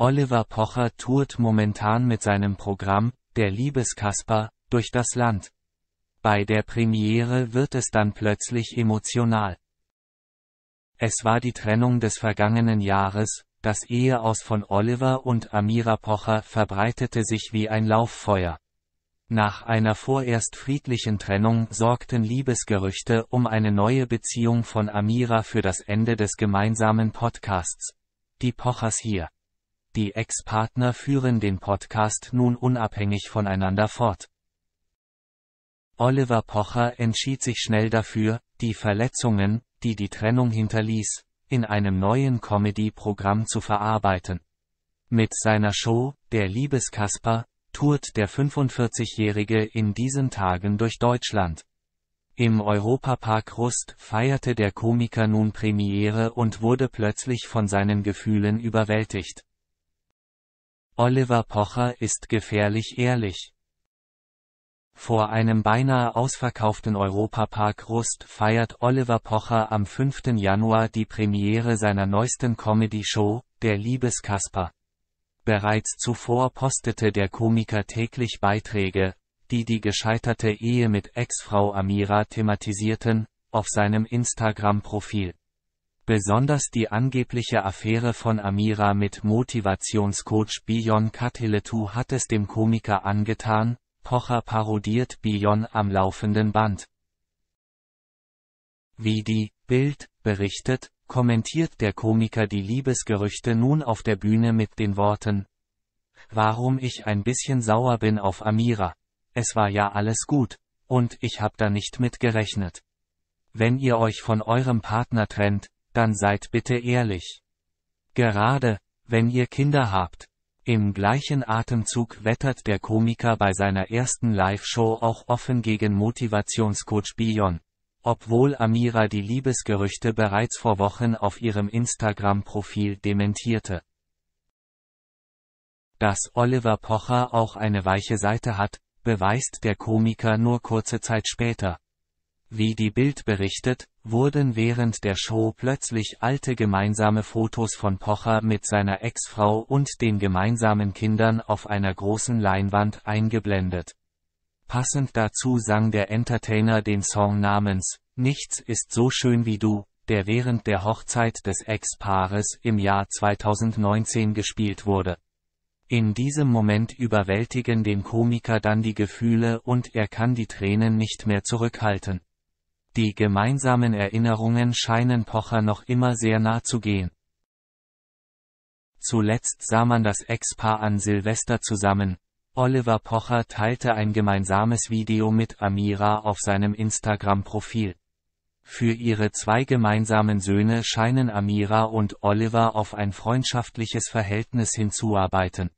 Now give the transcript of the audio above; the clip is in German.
Oliver Pocher tourt momentan mit seinem Programm, der Liebeskasper, durch das Land. Bei der Premiere wird es dann plötzlich emotional. Es war die Trennung des vergangenen Jahres, das Eheaus von Oliver und Amira Pocher verbreitete sich wie ein Lauffeuer. Nach einer vorerst friedlichen Trennung sorgten Liebesgerüchte um eine neue Beziehung von Amira für das Ende des gemeinsamen Podcasts. Die Pochers hier. Die Ex-Partner führen den Podcast nun unabhängig voneinander fort. Oliver Pocher entschied sich schnell dafür, die Verletzungen, die die Trennung hinterließ, in einem neuen Comedy-Programm zu verarbeiten. Mit seiner Show, der Liebeskasper, tourt der 45-Jährige in diesen Tagen durch Deutschland. Im Europapark Rust feierte der Komiker nun Premiere und wurde plötzlich von seinen Gefühlen überwältigt. Oliver Pocher ist gefährlich ehrlich. Vor einem beinahe ausverkauften Europapark Rust feiert Oliver Pocher am 5. Januar die Premiere seiner neuesten Comedy-Show, Der Liebeskasper. Bereits zuvor postete der Komiker täglich Beiträge, die die gescheiterte Ehe mit Ex-Frau Amira thematisierten, auf seinem Instagram-Profil. Besonders die angebliche Affäre von Amira mit Motivationscoach Bion Kateletu hat es dem Komiker angetan, Pocher parodiert Bion am laufenden Band. Wie die Bild berichtet, kommentiert der Komiker die Liebesgerüchte nun auf der Bühne mit den Worten Warum ich ein bisschen sauer bin auf Amira. Es war ja alles gut, und ich hab da nicht mit gerechnet. Wenn ihr euch von eurem Partner trennt, dann seid bitte ehrlich. Gerade, wenn ihr Kinder habt. Im gleichen Atemzug wettert der Komiker bei seiner ersten Live-Show auch offen gegen Motivationscoach Bion. Obwohl Amira die Liebesgerüchte bereits vor Wochen auf ihrem Instagram-Profil dementierte. Dass Oliver Pocher auch eine weiche Seite hat, beweist der Komiker nur kurze Zeit später. Wie die Bild berichtet, wurden während der Show plötzlich alte gemeinsame Fotos von Pocher mit seiner Ex-Frau und den gemeinsamen Kindern auf einer großen Leinwand eingeblendet. Passend dazu sang der Entertainer den Song namens Nichts ist so schön wie du, der während der Hochzeit des Ex-Paares im Jahr 2019 gespielt wurde. In diesem Moment überwältigen den Komiker dann die Gefühle und er kann die Tränen nicht mehr zurückhalten. Die gemeinsamen Erinnerungen scheinen Pocher noch immer sehr nah zu gehen. Zuletzt sah man das Ex-Paar an Silvester zusammen. Oliver Pocher teilte ein gemeinsames Video mit Amira auf seinem Instagram-Profil. Für ihre zwei gemeinsamen Söhne scheinen Amira und Oliver auf ein freundschaftliches Verhältnis hinzuarbeiten.